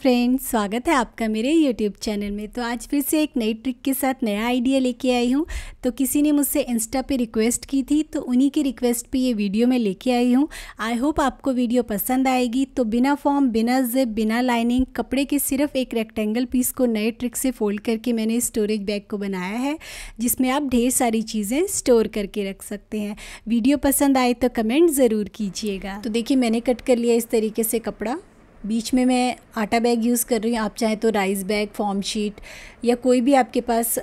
friends स्वागत है आपका मेरे यूट्यूब चैनल में तो आज फिर से एक नई ट्रिक के साथ नया आइडिया लेके आई हूँ तो किसी ने मुझसे इंस्टा पे रिक्वेस्ट की थी तो उन्हीं की रिक्वेस्ट पे ये वीडियो मैं लेके आई हूँ आई होप आपको वीडियो पसंद आएगी तो बिना फॉर्म बिना जिप बिना लाइनिंग कपड़े के सिर्फ एक रेक्टेंगल पीस को नए ट्रिक से फोल्ड करके मैंने स्टोरेज बैग को बनाया है जिसमें आप ढेर सारी चीज़ें स्टोर करके रख सकते हैं वीडियो पसंद आए तो कमेंट ज़रूर कीजिएगा तो देखिए मैंने कट कर लिया इस तरीके से कपड़ा बीच में मैं आटा बैग यूज़ कर रही हूँ आप चाहे तो राइस बैग फॉर्म शीट या कोई भी आपके पास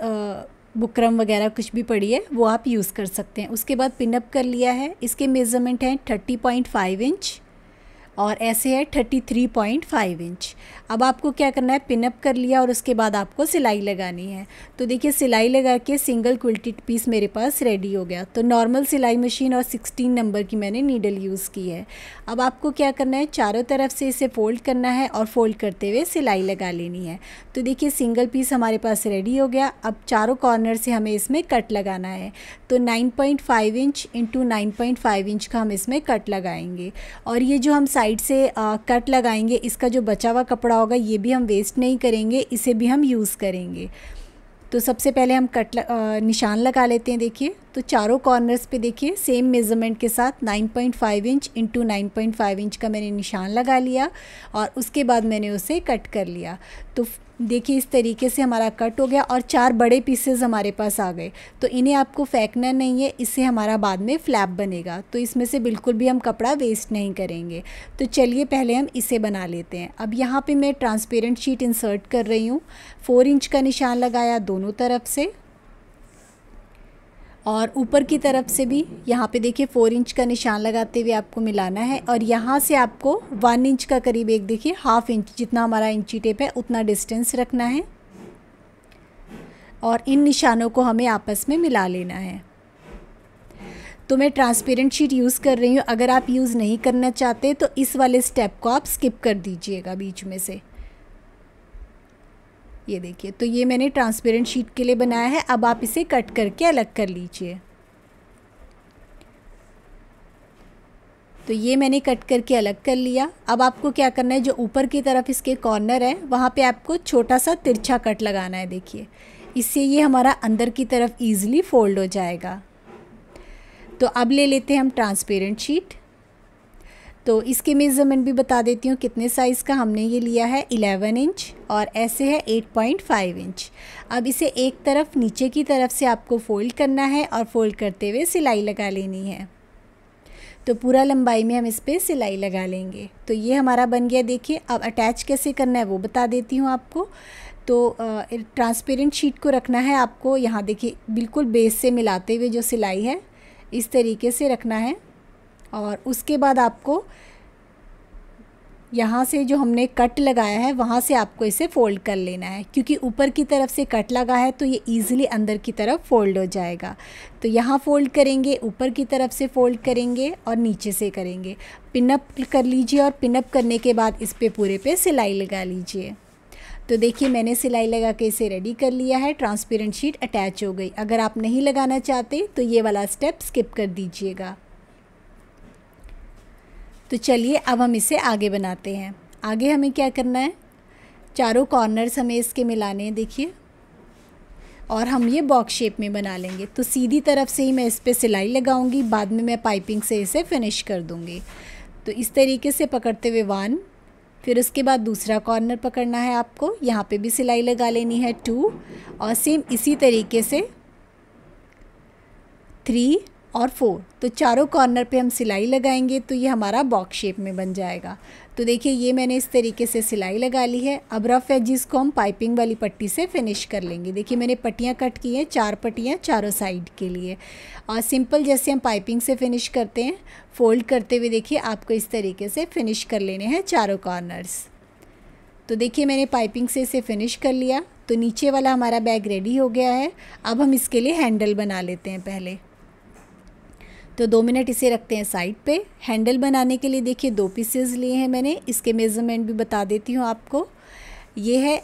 बुकरम वगैरह कुछ भी पड़ी है वो आप यूज़ कर सकते हैं उसके बाद पिनअप कर लिया है इसके मेज़रमेंट हैं थर्टी पॉइंट फाइव इंच और ऐसे है 33.5 इंच अब आपको क्या करना है पिनअप कर लिया और उसके बाद आपको सिलाई लगानी है तो देखिए सिलाई लगा के सिंगल क्विल्टेड पीस मेरे पास रेडी हो गया तो नॉर्मल सिलाई मशीन और 16 नंबर की मैंने नीडल यूज़ की है अब आपको क्या करना है चारों तरफ से इसे फ़ोल्ड करना है और फ़ोल्ड करते हुए सिलाई लगा लेनी है तो देखिए सिंगल पीस हमारे पास रेडी हो गया अब चारों कॉर्नर से हमें इसमें कट लगाना है तो नाइन इंच इंटू इंच का हम इसमें कट लगाएंगे और ये जो हम साइड से आ, कट लगाएंगे इसका जो बचा हुआ कपड़ा होगा ये भी हम वेस्ट नहीं करेंगे इसे भी हम यूज़ करेंगे तो सबसे पहले हम कट लग, आ, निशान लगा लेते हैं देखिए तो चारों कॉर्नर्स पे देखिए सेम मेज़रमेंट के साथ 9.5 इंच इंटू नाइन इंच का मैंने निशान लगा लिया और उसके बाद मैंने उसे कट कर लिया तो देखिए इस तरीके से हमारा कट हो गया और चार बड़े पीसेज हमारे पास आ गए तो इन्हें आपको फेंकना नहीं है इससे हमारा बाद में फ्लैप बनेगा तो इसमें से बिल्कुल भी हम कपड़ा वेस्ट नहीं करेंगे तो चलिए पहले हम इसे बना लेते हैं अब यहाँ पर मैं ट्रांसपेरेंट शीट इंसर्ट कर रही हूँ फोर इंच का निशान लगाया दोनों तरफ से और ऊपर की तरफ से भी यहाँ पे देखिए फोर इंच का निशान लगाते हुए आपको मिलाना है और यहाँ से आपको वन इंच का करीब एक देखिए हाफ इंच जितना हमारा इंची टेप है उतना डिस्टेंस रखना है और इन निशानों को हमें आपस में मिला लेना है तो मैं ट्रांसपेरेंट शीट यूज़ कर रही हूँ अगर आप यूज़ नहीं करना चाहते तो इस वाले स्टेप को आप स्किप कर दीजिएगा बीच में से ये देखिए तो ये मैंने ट्रांसपेरेंट शीट के लिए बनाया है अब आप इसे कट करके अलग कर लीजिए तो ये मैंने कट करके अलग कर लिया अब आपको क्या करना है जो ऊपर की तरफ इसके कॉर्नर है वहाँ पे आपको छोटा सा तिरछा कट लगाना है देखिए इससे ये हमारा अंदर की तरफ ईज़िली फोल्ड हो जाएगा तो अब ले लेते हैं हम ट्रांसपेरेंट शीट तो इसके मेज़रमेंट भी बता देती हूँ कितने साइज़ का हमने ये लिया है 11 इंच और ऐसे है 8.5 इंच अब इसे एक तरफ नीचे की तरफ से आपको फ़ोल्ड करना है और फ़ोल्ड करते हुए सिलाई लगा लेनी है तो पूरा लंबाई में हम इस पर सिलाई लगा लेंगे तो ये हमारा बन गया देखिए अब अटैच कैसे करना है वो बता देती हूँ आपको तो ट्रांसपेरेंट शीट को रखना है आपको यहाँ देखिए बिल्कुल बेस से मिलाते हुए जो सिलाई है इस तरीके से रखना है और उसके बाद आपको यहाँ से जो हमने कट लगाया है वहाँ से आपको इसे फ़ोल्ड कर लेना है क्योंकि ऊपर की तरफ से कट लगा है तो ये ईज़िली अंदर की तरफ फ़ोल्ड हो जाएगा तो यहाँ फ़ोल्ड करेंगे ऊपर की तरफ से फ़ोल्ड करेंगे और नीचे से करेंगे पिनअप कर लीजिए और पिनअप करने के बाद इस पर पूरे पे सिलाई लगा लीजिए तो देखिए मैंने सिलाई लगा के इसे रेडी कर लिया है ट्रांसपेरेंट शीट अटैच हो गई अगर आप नहीं लगाना चाहते तो ये वाला स्टेप स्किप कर दीजिएगा तो चलिए अब हम इसे आगे बनाते हैं आगे हमें क्या करना है चारों कॉर्नर्स हमें इसके मिलाने हैं देखिए और हम ये बॉक्स शेप में बना लेंगे तो सीधी तरफ से ही मैं इस पर सिलाई लगाऊंगी बाद में मैं पाइपिंग से इसे फिनिश कर दूँगी तो इस तरीके से पकड़ते हुए वन फिर उसके बाद दूसरा कॉर्नर पकड़ना है आपको यहाँ पे भी सिलाई लगा लेनी है टू और सेम इसी तरीके से थ्री और फोर तो चारों कॉर्नर पे हम सिलाई लगाएंगे तो ये हमारा बॉक्स शेप में बन जाएगा तो देखिए ये मैंने इस तरीके से सिलाई लगा ली है अब रफ है जिसको हम पाइपिंग वाली पट्टी से फिनिश कर लेंगे देखिए मैंने पट्टियाँ कट की हैं चार पट्टियाँ चारों साइड के लिए और सिंपल जैसे हम पाइपिंग से फिनिश करते हैं फोल्ड करते हुए देखिए आपको इस तरीके से फिनिश कर लेने हैं चारों कॉर्नर्स तो देखिए मैंने पाइपिंग से इसे फिनिश कर लिया तो नीचे वाला हमारा बैग रेडी हो गया है अब हम इसके लिए हैंडल बना लेते हैं पहले तो दो मिनट इसे रखते हैं साइड पे हैंडल बनाने के लिए देखिए दो पीसेस लिए हैं मैंने इसके मेज़रमेंट भी बता देती हूँ आपको ये है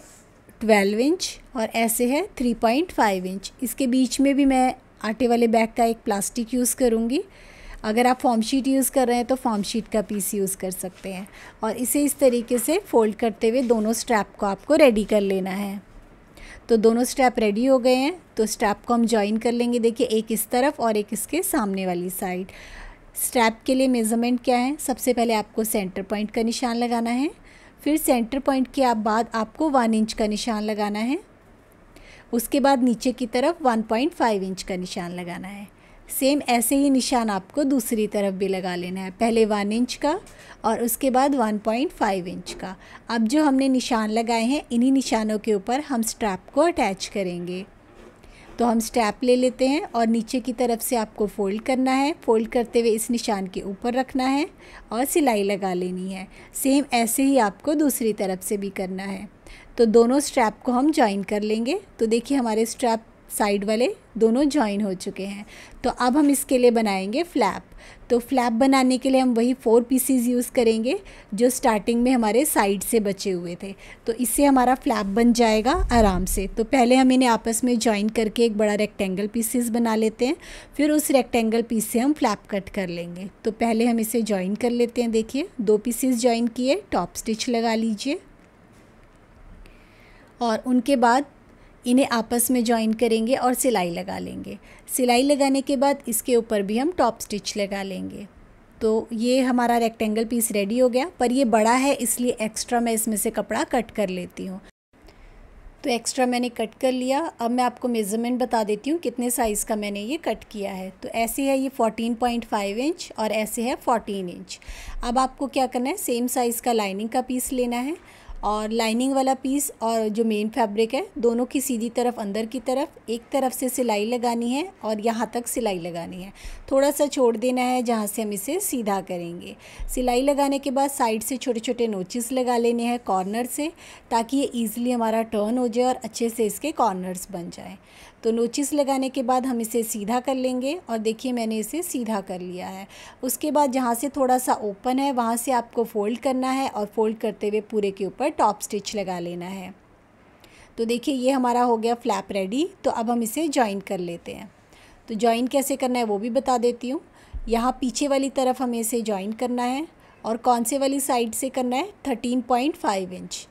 ट्वेल्व इंच और ऐसे है थ्री पॉइंट फाइव इंच इसके बीच में भी मैं आटे वाले बैग का एक प्लास्टिक यूज़ करूँगी अगर आप फॉर्म शीट यूज़ कर रहे हैं तो फॉर्म शीट का पीस यूज़ कर सकते हैं और इसे इस तरीके से फोल्ड करते हुए दोनों स्ट्रैप को आपको रेडी कर लेना है तो दोनों स्टेप रेडी हो गए हैं तो स्टेप को हम ज्वाइन कर लेंगे देखिए एक इस तरफ और एक इसके सामने वाली साइड स्टेप के लिए मेज़रमेंट क्या है सबसे पहले आपको सेंटर पॉइंट का निशान लगाना है फिर सेंटर पॉइंट के आप बाद आपको वन इंच का निशान लगाना है उसके बाद नीचे की तरफ 1.5 इंच का निशान लगाना है सेम ऐसे ही निशान आपको दूसरी तरफ भी लगा लेना है पहले वन इंच का और उसके बाद 1.5 इंच का अब जो हमने निशान लगाए हैं इन्हीं निशानों के ऊपर हम स्ट्रैप को अटैच करेंगे तो हम स्ट्रैप ले लेते हैं और नीचे की तरफ से आपको फ़ोल्ड करना है फ़ोल्ड करते हुए इस निशान के ऊपर रखना है और सिलाई लगा लेनी है सेम ऐसे ही आपको दूसरी तरफ से भी करना है तो दोनों स्ट्रैप को हम ज्वाइन कर लेंगे तो देखिए हमारे स्ट्रैप साइड वाले दोनों जॉइन हो चुके हैं तो अब हम इसके लिए बनाएंगे फ्लैप तो फ्लैप बनाने के लिए हम वही फोर पीसीज यूज़ करेंगे जो स्टार्टिंग में हमारे साइड से बचे हुए थे तो इससे हमारा फ्लैप बन जाएगा आराम से तो पहले हम इन्हें आपस में जॉइन करके एक बड़ा रेक्टेंगल पीसीज बना लेते हैं फिर उस रेक्टेंगल पीस से हम फ्लैप कट कर लेंगे तो पहले हम इसे जॉइन कर लेते हैं देखिए दो पीसीज ज्वाइन किए टॉप स्टिच लगा लीजिए और उनके बाद इन्हें आपस में जॉइन करेंगे और सिलाई लगा लेंगे सिलाई लगाने के बाद इसके ऊपर भी हम टॉप स्टिच लगा लेंगे तो ये हमारा रेक्टेंगल पीस रेडी हो गया पर ये बड़ा है इसलिए एक्स्ट्रा मैं इसमें से कपड़ा कट कर लेती हूँ तो एक्स्ट्रा मैंने कट कर लिया अब मैं आपको मेज़रमेंट बता देती हूँ कितने साइज़ का मैंने ये कट किया है तो ऐसे है ये 14.5 इंच और ऐसे है 14 इंच अब आपको क्या करना है सेम साइज़ का लाइनिंग का पीस लेना है और लाइनिंग वाला पीस और जो मेन फैब्रिक है दोनों की सीधी तरफ अंदर की तरफ एक तरफ से सिलाई लगानी है और यहाँ तक सिलाई लगानी है थोड़ा सा छोड़ देना है जहाँ से हम इसे सीधा करेंगे सिलाई लगाने के बाद साइड से छोटे छोटे नोचेस लगा लेने हैं कॉर्नर से ताकि ये ईज़िली हमारा टर्न हो जाए और अच्छे से इसके कॉर्नर्स बन जाए तो नोचिस लगाने के बाद हम इसे सीधा कर लेंगे और देखिए मैंने इसे सीधा कर लिया है उसके बाद जहाँ से थोड़ा सा ओपन है वहाँ से आपको फ़ोल्ड करना है और फ़ोल्ड करते हुए पूरे के ऊपर पर टॉप स्टिच लगा लेना है तो देखिए ये हमारा हो गया फ्लैप रेडी तो अब हम इसे जॉइन कर लेते हैं तो जॉइन कैसे करना है वो भी बता देती हूँ यहाँ पीछे वाली तरफ हमें इसे जॉइन करना है और कौन से वाली साइड से करना है थर्टीन पॉइंट फाइव इंच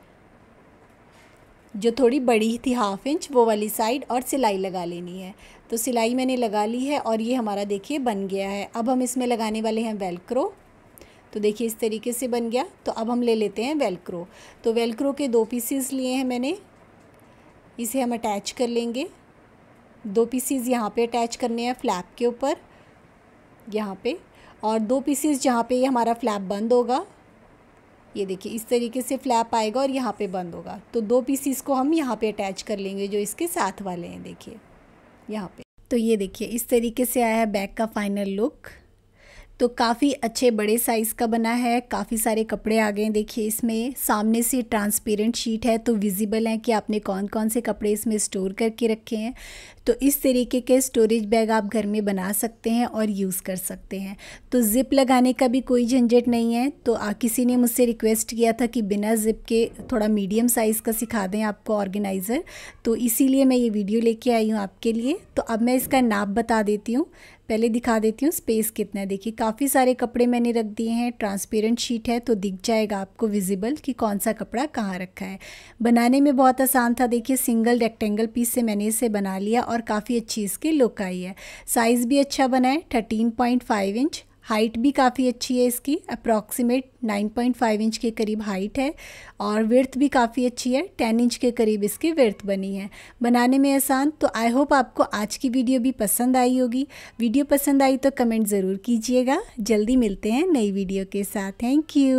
जो थोड़ी बड़ी थी हाफ इंच वो वाली साइड और सिलाई लगा लेनी है तो सिलाई मैंने लगा ली है और ये हमारा देखिए बन गया है अब हम इसमें लगाने वाले हैं वेलक्रो तो देखिए इस तरीके से बन गया तो अब हम ले लेते हैं वेलक्रो तो वेलक्रो के दो पीसीज लिए हैं मैंने इसे हम अटैच कर लेंगे दो पीसीज यहाँ पे अटैच करने हैं फ्लैप के ऊपर यहाँ पे और दो पीसीज जहाँ पे ये हमारा फ्लैप बंद होगा ये देखिए इस तरीके से फ्लैप आएगा और यहाँ पे बंद होगा तो दो पीसीस को हम यहाँ पे अटैच कर लेंगे जो इसके साथ वाले हैं देखिए यहाँ पे तो ये देखिए इस तरीके से आया है बैग का फाइनल लुक तो काफ़ी अच्छे बड़े साइज़ का बना है काफ़ी सारे कपड़े आ गए हैं देखिए इसमें सामने से ट्रांसपेरेंट शीट है तो विजिबल है कि आपने कौन कौन से कपड़े इसमें स्टोर करके रखे हैं तो इस तरीके के स्टोरेज बैग आप घर में बना सकते हैं और यूज़ कर सकते हैं तो ज़िप लगाने का भी कोई झंझट नहीं है तो आ, किसी ने मुझसे रिक्वेस्ट किया था कि बिना ज़िप के थोड़ा मीडियम साइज़ का सिखा दें आपको ऑर्गेनाइज़र तो इसीलिए मैं ये वीडियो लेके आई हूँ आपके लिए तो अब मैं इसका नाप बता देती हूँ पहले दिखा देती हूँ स्पेस कितना है देखिए काफ़ी सारे कपड़े मैंने रख दिए हैं ट्रांसपेरेंट शीट है तो दिख जाएगा आपको विजिबल कि कौन सा कपड़ा कहाँ रखा है बनाने में बहुत आसान था देखिए सिंगल रेक्टेंगल पीस से मैंने इसे बना लिया और और काफ़ी अच्छी इसकी लुक आई है साइज़ भी अच्छा बना है thirteen point five inch height भी काफ़ी अच्छी है इसकी अप्रॉक्सीमेट 9.5 इंच के करीब हाइट है और विर्थ भी काफ़ी अच्छी है 10 इंच के करीब इसकी विर्थ बनी है बनाने में आसान तो आई होप आपको आज की वीडियो भी पसंद आई होगी वीडियो पसंद आई तो कमेंट ज़रूर कीजिएगा जल्दी मिलते हैं नई वीडियो के साथ थैंक यू